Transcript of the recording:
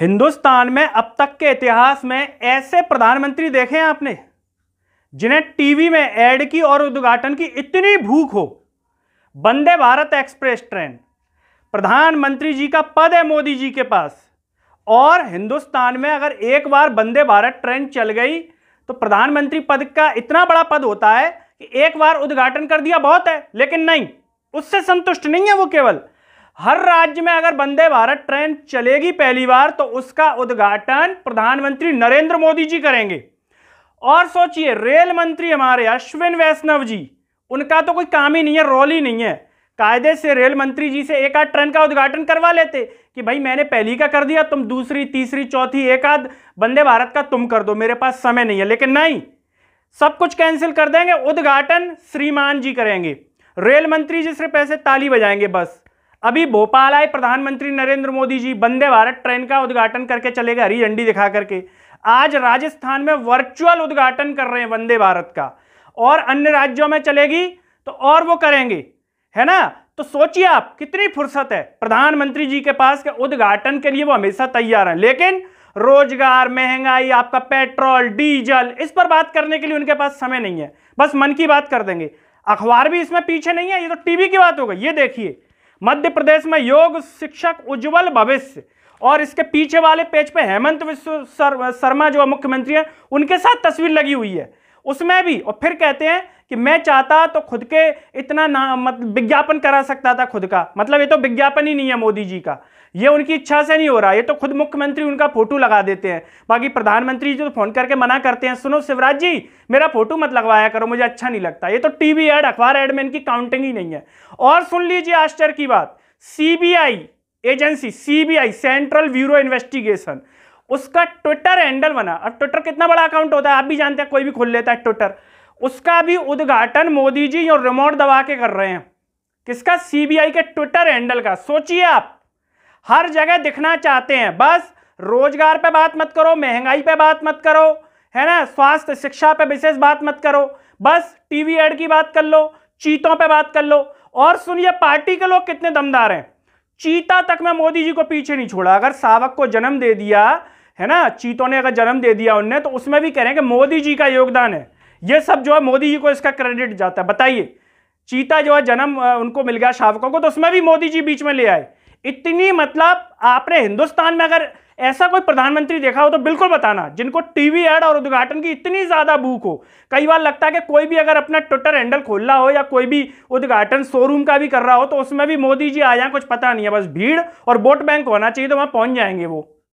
हिंदुस्तान में अब तक के इतिहास में ऐसे प्रधानमंत्री देखे हैं आपने जिन्हें टीवी में ऐड की और उद्घाटन की इतनी भूख हो वंदे भारत एक्सप्रेस ट्रेन प्रधानमंत्री जी का पद है मोदी जी के पास और हिंदुस्तान में अगर एक बार वंदे भारत ट्रेन चल गई तो प्रधानमंत्री पद का इतना बड़ा पद होता है कि एक बार उद्घाटन कर दिया बहुत है लेकिन नहीं उससे संतुष्ट नहीं है वो केवल हर राज्य में अगर वंदे भारत ट्रेन चलेगी पहली बार तो उसका उद्घाटन प्रधानमंत्री नरेंद्र मोदी जी करेंगे और सोचिए रेल मंत्री हमारे अश्विन वैष्णव जी उनका तो कोई काम ही नहीं है रोल ही नहीं है कायदे से रेल मंत्री जी से एक आध ट्रेन का उद्घाटन करवा लेते कि भाई मैंने पहली का कर दिया तुम दूसरी तीसरी चौथी एक आध वंदे भारत का तुम कर दो मेरे पास समय नहीं है लेकिन नहीं सब कुछ कैंसिल कर देंगे उद्घाटन श्रीमान जी करेंगे रेल मंत्री जी सिर्फ ऐसे ताली बजाएंगे बस अभी भोपाल आए प्रधानमंत्री नरेंद्र मोदी जी वंदे भारत ट्रेन का उद्घाटन करके चले गए हरी झंडी दिखा करके आज राजस्थान में वर्चुअल उद्घाटन कर रहे हैं वंदे भारत का और अन्य राज्यों में चलेगी तो और वो करेंगे है ना तो सोचिए आप कितनी फुर्सत है प्रधानमंत्री जी के पास के उद्घाटन के लिए वो हमेशा तैयार हैं लेकिन रोजगार महंगाई आपका पेट्रोल डीजल इस पर बात करने के लिए उनके पास समय नहीं है बस मन की बात कर देंगे अखबार भी इसमें पीछे नहीं है ये तो टीवी की बात हो गई ये देखिए मध्य प्रदेश में योग शिक्षक उज्जवल भविष्य और इसके पीछे वाले पेज पे हेमंत विश्व शर्मा जो मुख्यमंत्री हैं उनके साथ तस्वीर लगी हुई है उसमें भी और फिर कहते हैं कि मैं चाहता तो खुद के इतना ना मतलब विज्ञापन करा सकता था खुद का मतलब ये तो विज्ञापन ही नहीं है मोदी जी का ये उनकी इच्छा से नहीं हो रहा ये तो खुद मुख्यमंत्री उनका फोटो लगा देते हैं बाकी प्रधानमंत्री तो फोन करके मना करते हैं सुनो शिवराज जी मेरा फोटो मत लगवाया करो मुझे अच्छा नहीं लगता ये तो टीवी एड अखबार एड में इनकी काउंटिंग ही नहीं है और सुन लीजिए आश्चर्य की बात CBI agency CBI central bureau investigation उसका ट्विटर हैंडल बना अब ट्विटर कितना बड़ा अकाउंट होता है आप भी जानते हैं कोई भी खोल लेता है ट्विटर उसका भी उद्घाटन मोदी जी और रिमोट दबा के कर रहे हैं किसका सीबीआई के ट्विटर हैंडल का सोचिए आप हर जगह दिखना चाहते हैं बस रोजगार पे बात मत करो महंगाई पे बात मत करो है ना स्वास्थ्य शिक्षा पे विशेष बात मत करो बस टीवी एड की बात कर लो चीतों पे बात कर लो और सुनिए पार्टी के लोग कितने दमदार हैं चीता तक में मोदी जी को पीछे नहीं छोड़ा अगर सावक को जन्म दे दिया है ना चीतों ने अगर जन्म दे दिया उनने तो उसमें भी कह रहे हैं कि मोदी जी का योगदान है ये सब जो है मोदी जी को इसका क्रेडिट जाता है बताइए चीता जो है जन्म उनको मिल गया शावकों को तो उसमें भी मोदी जी बीच में ले आए इतनी मतलब आपने हिंदुस्तान में अगर ऐसा कोई प्रधानमंत्री देखा हो तो बिल्कुल बताना जिनको टीवी एड और उद्घाटन की इतनी ज़्यादा भूख हो कई बार लगता है कि कोई भी अगर अपना ट्विटर हैंडल खोल रहा हो या कोई भी उद्घाटन शोरूम का भी कर रहा हो तो उसमें भी मोदी जी आ जाए कुछ पता नहीं है बस भीड़ और वोट बैंक होना चाहिए तो वहाँ पहुँच जाएंगे वो